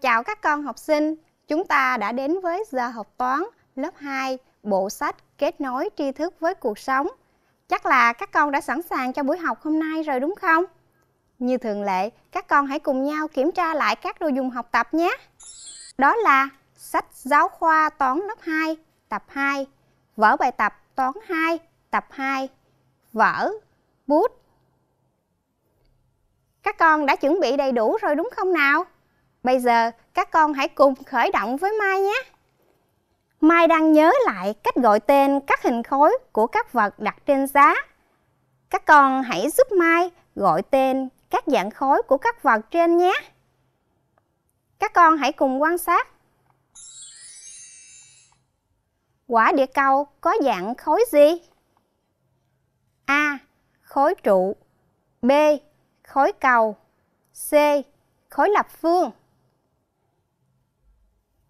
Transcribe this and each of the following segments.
chào các con học sinh. Chúng ta đã đến với giờ học toán lớp 2, bộ sách kết nối tri thức với cuộc sống. Chắc là các con đã sẵn sàng cho buổi học hôm nay rồi đúng không? Như thường lệ, các con hãy cùng nhau kiểm tra lại các đồ dùng học tập nhé. Đó là sách giáo khoa toán lớp 2, tập 2, vở bài tập toán 2, tập 2, vở, bút. Các con đã chuẩn bị đầy đủ rồi đúng không nào? Bây giờ các con hãy cùng khởi động với Mai nhé. Mai đang nhớ lại cách gọi tên các hình khối của các vật đặt trên giá. Các con hãy giúp Mai gọi tên các dạng khối của các vật trên nhé. Các con hãy cùng quan sát. Quả địa cầu có dạng khối gì? A. Khối trụ B. Khối cầu C. Khối lập phương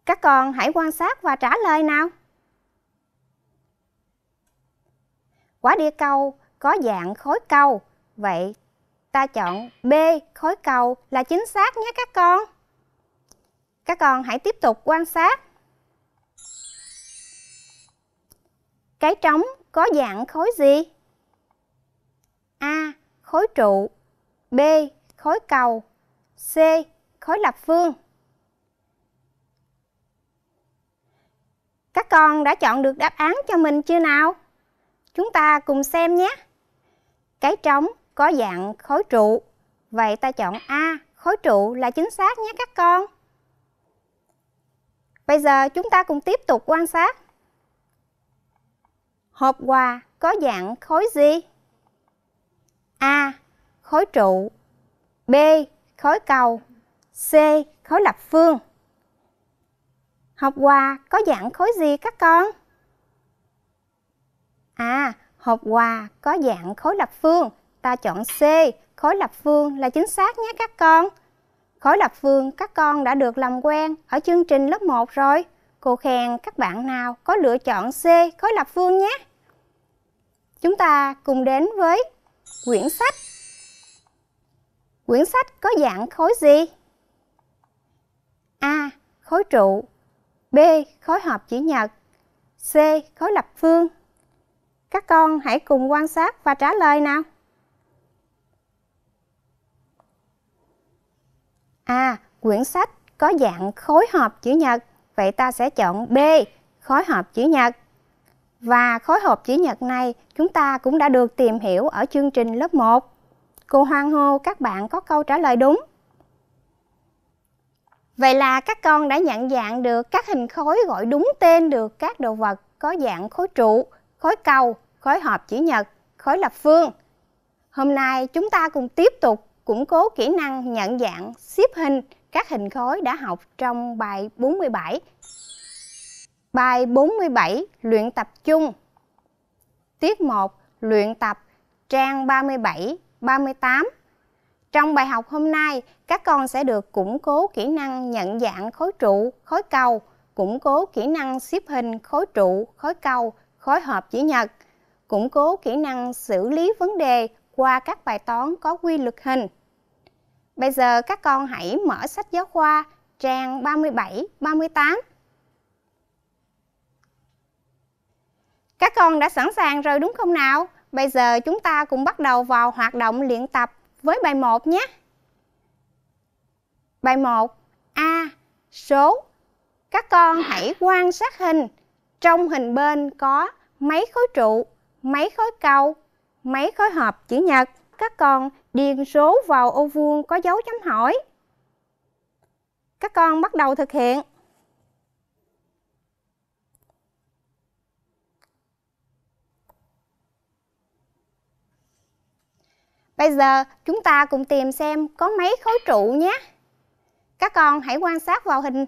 các con hãy quan sát và trả lời nào. Quả địa cầu có dạng khối cầu, vậy ta chọn B khối cầu là chính xác nhé các con. Các con hãy tiếp tục quan sát. Cái trống có dạng khối gì? A. Khối trụ B. Khối cầu C. Khối lập phương Các con đã chọn được đáp án cho mình chưa nào? Chúng ta cùng xem nhé. Cái trống có dạng khối trụ. Vậy ta chọn A, khối trụ là chính xác nhé các con. Bây giờ chúng ta cùng tiếp tục quan sát. Hộp quà có dạng khối gì? A. Khối trụ B. Khối cầu C. Khối lập phương Học quà có dạng khối gì các con? À, hộp quà có dạng khối lập phương. Ta chọn C, khối lập phương là chính xác nhé các con. Khối lập phương các con đã được làm quen ở chương trình lớp 1 rồi. Cô khen các bạn nào có lựa chọn C, khối lập phương nhé. Chúng ta cùng đến với quyển sách. Quyển sách có dạng khối gì? A. Khối trụ B. Khối hợp chữ nhật C. Khối lập phương Các con hãy cùng quan sát và trả lời nào. A. quyển sách có dạng khối hợp chữ nhật, vậy ta sẽ chọn B, khối hợp chữ nhật. Và khối hộp chữ nhật này chúng ta cũng đã được tìm hiểu ở chương trình lớp 1. Cô Hoàng hô các bạn có câu trả lời đúng. Vậy là các con đã nhận dạng được các hình khối gọi đúng tên được các đồ vật có dạng khối trụ, khối cầu, khối hộp chữ nhật, khối lập phương. Hôm nay chúng ta cùng tiếp tục củng cố kỹ năng nhận dạng xếp hình các hình khối đã học trong bài 47. Bài 47 luyện tập chung. Tiết 1 luyện tập trang 37, 38 trong bài học hôm nay, các con sẽ được củng cố kỹ năng nhận dạng khối trụ, khối cầu, củng cố kỹ năng xếp hình khối trụ, khối cầu, khối hợp chữ nhật, củng cố kỹ năng xử lý vấn đề qua các bài toán có quy luật hình. Bây giờ các con hãy mở sách giáo khoa trang 37, 38. Các con đã sẵn sàng rồi đúng không nào? Bây giờ chúng ta cùng bắt đầu vào hoạt động luyện tập với bài 1 nhé. Bài 1 A. Số Các con hãy quan sát hình. Trong hình bên có mấy khối trụ, mấy khối cầu, mấy khối hộp chữ nhật. Các con điền số vào ô vuông có dấu chấm hỏi. Các con bắt đầu thực hiện. Bây giờ chúng ta cùng tìm xem có mấy khối trụ nhé. Các con hãy quan sát vào hình.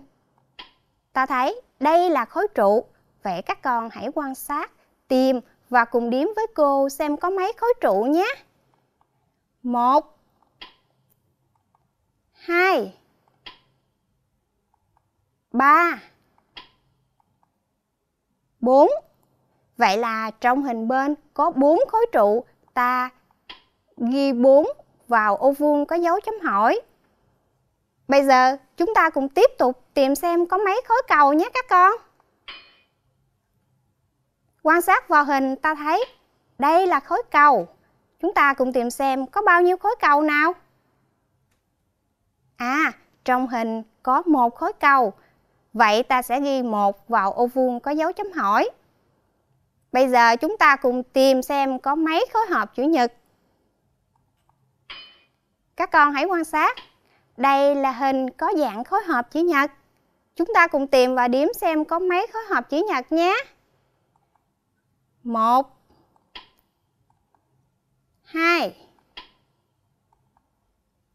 Ta thấy đây là khối trụ. Vậy các con hãy quan sát, tìm và cùng điếm với cô xem có mấy khối trụ nhé. một hai ba bốn Vậy là trong hình bên có bốn khối trụ, ta ghi 4 vào ô vuông có dấu chấm hỏi. Bây giờ chúng ta cùng tiếp tục tìm xem có mấy khối cầu nhé các con. Quan sát vào hình ta thấy đây là khối cầu. Chúng ta cùng tìm xem có bao nhiêu khối cầu nào. À, trong hình có một khối cầu. Vậy ta sẽ ghi một vào ô vuông có dấu chấm hỏi. Bây giờ chúng ta cùng tìm xem có mấy khối hộp chữ nhật. Các con hãy quan sát. Đây là hình có dạng khối hợp chữ nhật. Chúng ta cùng tìm và điểm xem có mấy khối hợp chữ nhật nhé. 1 2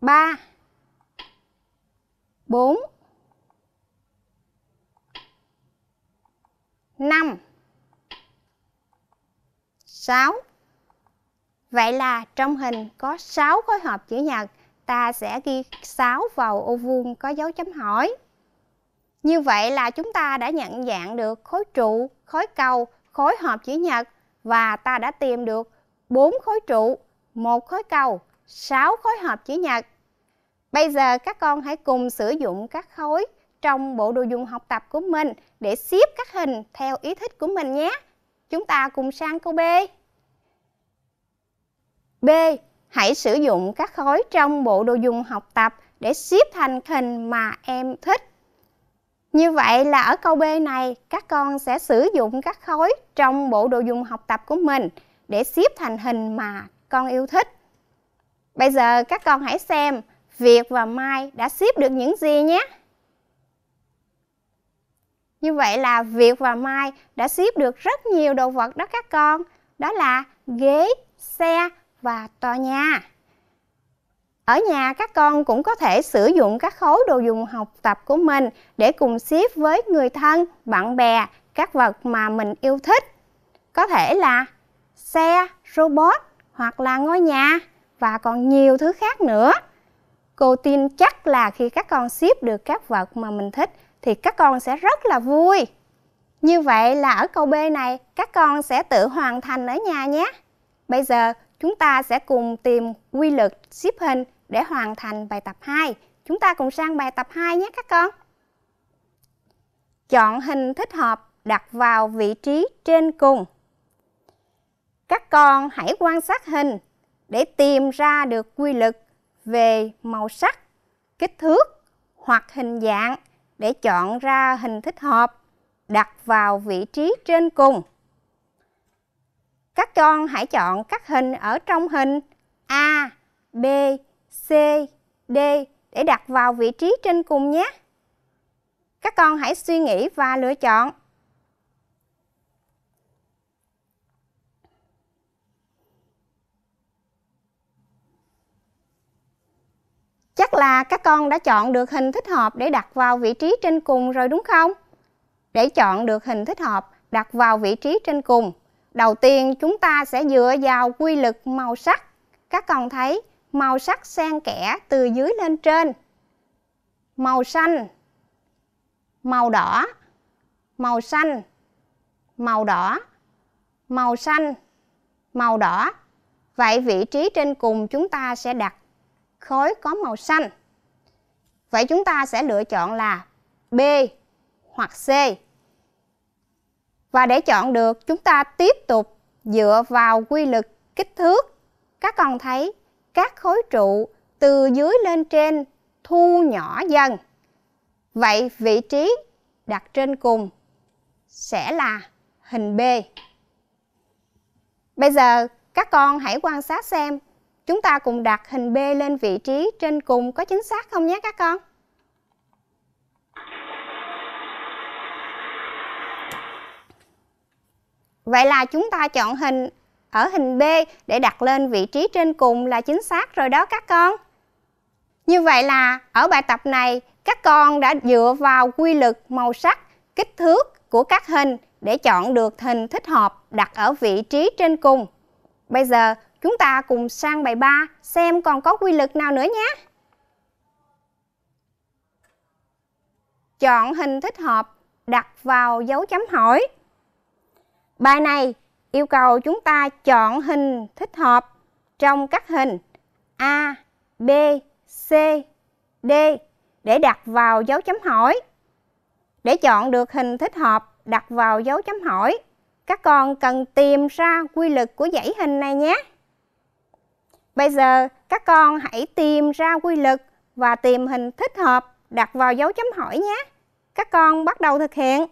3 4 5 6 Vậy là trong hình có 6 khối hộp chữ nhật, ta sẽ ghi 6 vào ô vuông có dấu chấm hỏi. Như vậy là chúng ta đã nhận dạng được khối trụ, khối cầu, khối hộp chữ nhật và ta đã tìm được 4 khối trụ, 1 khối cầu, 6 khối hộp chữ nhật. Bây giờ các con hãy cùng sử dụng các khối trong bộ đồ dùng học tập của mình để xếp các hình theo ý thích của mình nhé. Chúng ta cùng sang câu B. B. Hãy sử dụng các khối trong bộ đồ dùng học tập để xếp thành hình mà em thích. Như vậy là ở câu B này, các con sẽ sử dụng các khối trong bộ đồ dùng học tập của mình để xếp thành hình mà con yêu thích. Bây giờ các con hãy xem Việt và Mai đã xếp được những gì nhé. Như vậy là Việt và Mai đã xếp được rất nhiều đồ vật đó các con. Đó là ghế, xe và tòa nhà. Ở nhà các con cũng có thể sử dụng các khối đồ dùng học tập của mình để cùng ship với người thân, bạn bè, các vật mà mình yêu thích. Có thể là xe, robot hoặc là ngôi nhà và còn nhiều thứ khác nữa. Cô tin chắc là khi các con ship được các vật mà mình thích thì các con sẽ rất là vui. Như vậy là ở câu B này các con sẽ tự hoàn thành ở nhà nhé. Bây giờ Chúng ta sẽ cùng tìm quy luật xếp hình để hoàn thành bài tập 2. Chúng ta cùng sang bài tập 2 nhé các con. Chọn hình thích hợp đặt vào vị trí trên cùng. Các con hãy quan sát hình để tìm ra được quy luật về màu sắc, kích thước hoặc hình dạng để chọn ra hình thích hợp đặt vào vị trí trên cùng. Các con hãy chọn các hình ở trong hình A, B, C, D để đặt vào vị trí trên cùng nhé. Các con hãy suy nghĩ và lựa chọn. Chắc là các con đã chọn được hình thích hợp để đặt vào vị trí trên cùng rồi đúng không? Để chọn được hình thích hợp, đặt vào vị trí trên cùng. Đầu tiên chúng ta sẽ dựa vào quy luật màu sắc. Các con thấy màu sắc xen kẽ từ dưới lên trên. Màu xanh, màu đỏ, màu xanh, màu đỏ, màu xanh, màu đỏ. Vậy vị trí trên cùng chúng ta sẽ đặt khối có màu xanh. Vậy chúng ta sẽ lựa chọn là B hoặc C. Và để chọn được, chúng ta tiếp tục dựa vào quy luật kích thước. Các con thấy các khối trụ từ dưới lên trên thu nhỏ dần. Vậy vị trí đặt trên cùng sẽ là hình B. Bây giờ các con hãy quan sát xem chúng ta cùng đặt hình B lên vị trí trên cùng có chính xác không nhé các con? Vậy là chúng ta chọn hình ở hình B để đặt lên vị trí trên cùng là chính xác rồi đó các con. Như vậy là ở bài tập này, các con đã dựa vào quy lực màu sắc, kích thước của các hình để chọn được hình thích hợp đặt ở vị trí trên cùng. Bây giờ chúng ta cùng sang bài 3 xem còn có quy lực nào nữa nhé. Chọn hình thích hợp đặt vào dấu chấm hỏi. Bài này yêu cầu chúng ta chọn hình thích hợp trong các hình A, B, C, D để đặt vào dấu chấm hỏi. Để chọn được hình thích hợp đặt vào dấu chấm hỏi, các con cần tìm ra quy lực của dãy hình này nhé. Bây giờ các con hãy tìm ra quy lực và tìm hình thích hợp đặt vào dấu chấm hỏi nhé. Các con bắt đầu thực hiện.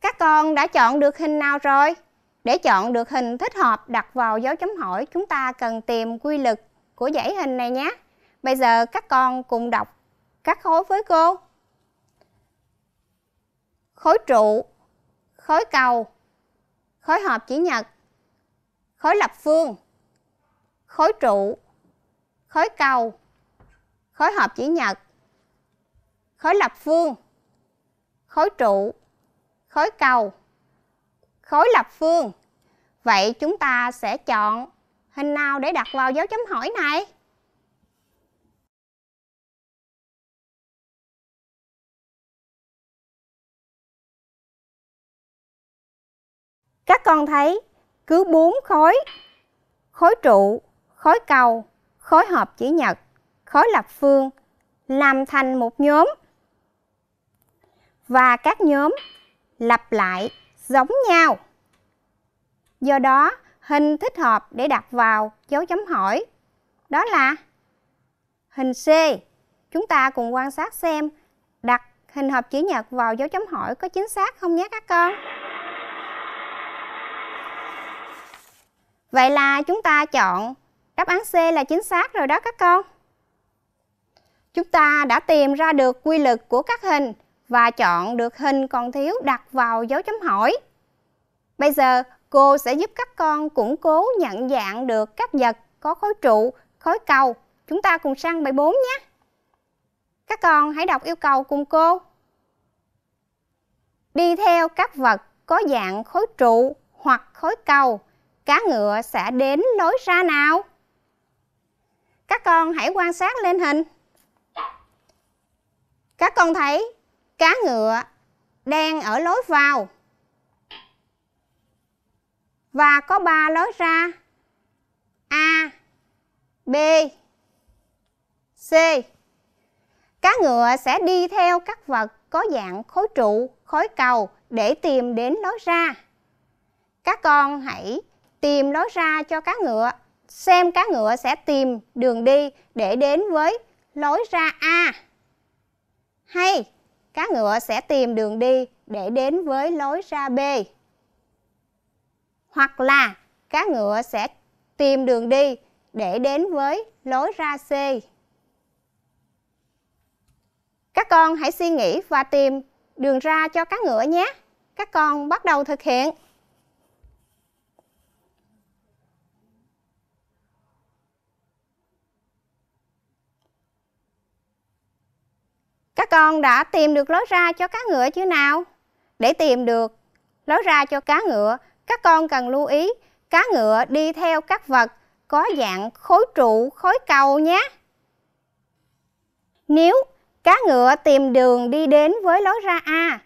Các con đã chọn được hình nào rồi? Để chọn được hình thích hợp đặt vào dấu chấm hỏi, chúng ta cần tìm quy lực của dãy hình này nhé. Bây giờ các con cùng đọc các khối với cô. Khối trụ, khối cầu, khối hợp chữ nhật, khối lập phương, khối trụ, khối cầu, khối hợp chữ nhật, khối lập phương, khối trụ, khối cầu, khối lập phương. Vậy chúng ta sẽ chọn hình nào để đặt vào dấu chấm hỏi này? Các con thấy cứ 4 khối, khối trụ, khối cầu, khối hộp chữ nhật, khối lập phương làm thành một nhóm. Và các nhóm lặp lại, giống nhau. Do đó, hình thích hợp để đặt vào dấu chấm hỏi đó là hình C. Chúng ta cùng quan sát xem đặt hình hộp chữ nhật vào dấu chấm hỏi có chính xác không nhé các con? Vậy là chúng ta chọn đáp án C là chính xác rồi đó các con. Chúng ta đã tìm ra được quy luật của các hình và chọn được hình còn thiếu đặt vào dấu chấm hỏi. Bây giờ, cô sẽ giúp các con củng cố nhận dạng được các vật có khối trụ, khối cầu. Chúng ta cùng sang bài 4 nhé. Các con hãy đọc yêu cầu cùng cô. Đi theo các vật có dạng khối trụ hoặc khối cầu, cá ngựa sẽ đến lối ra nào? Các con hãy quan sát lên hình. Các con thấy cá ngựa đang ở lối vào và có ba lối ra A, B, C. Cá ngựa sẽ đi theo các vật có dạng khối trụ, khối cầu để tìm đến lối ra. Các con hãy tìm lối ra cho cá ngựa, xem cá ngựa sẽ tìm đường đi để đến với lối ra A. Hay cá ngựa sẽ tìm đường đi để đến với lối ra B. Hoặc là cá ngựa sẽ tìm đường đi để đến với lối ra C. Các con hãy suy nghĩ và tìm đường ra cho cá ngựa nhé. Các con bắt đầu thực hiện. Các con đã tìm được lối ra cho cá ngựa chưa nào? Để tìm được lối ra cho cá ngựa, các con cần lưu ý cá ngựa đi theo các vật có dạng khối trụ, khối cầu nhé. Nếu cá ngựa tìm đường đi đến với lối ra A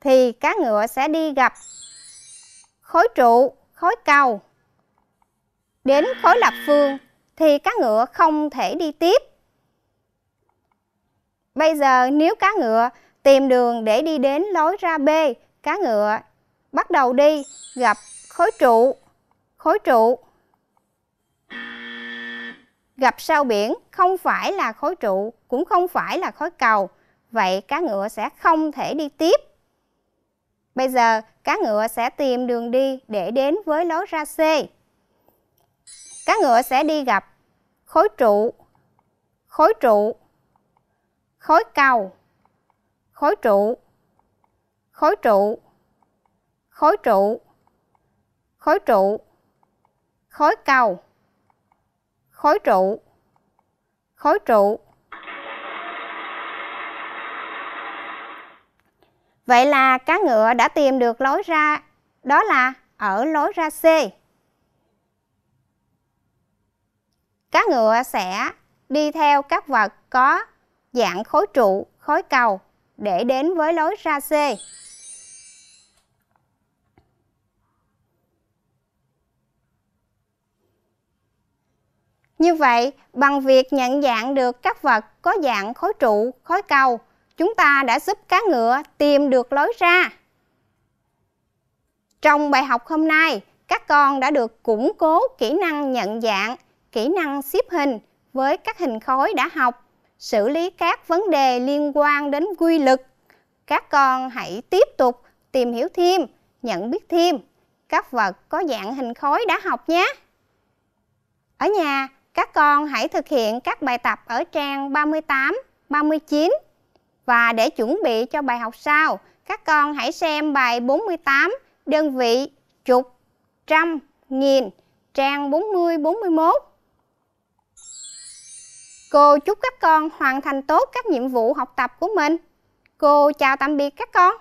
thì cá ngựa sẽ đi gặp khối trụ, khối cầu. Đến khối lập phương thì cá ngựa không thể đi tiếp. Bây giờ nếu cá ngựa tìm đường để đi đến lối ra B, cá ngựa bắt đầu đi gặp khối trụ, khối trụ gặp sao biển không phải là khối trụ cũng không phải là khối cầu, vậy cá ngựa sẽ không thể đi tiếp. Bây giờ cá ngựa sẽ tìm đường đi để đến với lối ra C. Cá ngựa sẽ đi gặp khối trụ, khối trụ khối cầu khối trụ khối trụ khối trụ khối trụ khối cầu khối trụ khối trụ vậy là cá ngựa đã tìm được lối ra đó là ở lối ra C cá ngựa sẽ đi theo các vật có dạng khối trụ, khối cầu để đến với lối ra C. Như vậy, bằng việc nhận dạng được các vật có dạng khối trụ, khối cầu, chúng ta đã giúp cá ngựa tìm được lối ra. Trong bài học hôm nay, các con đã được củng cố kỹ năng nhận dạng, kỹ năng xếp hình với các hình khối đã học xử lý các vấn đề liên quan đến quy lực. Các con hãy tiếp tục tìm hiểu thêm, nhận biết thêm các vật có dạng hình khối đã học nhé. Ở nhà, các con hãy thực hiện các bài tập ở trang 38, 39 và để chuẩn bị cho bài học sau, các con hãy xem bài 48 đơn vị chục, trăm, nghìn, trang 40, 41 Cô chúc các con hoàn thành tốt các nhiệm vụ học tập của mình. Cô chào tạm biệt các con.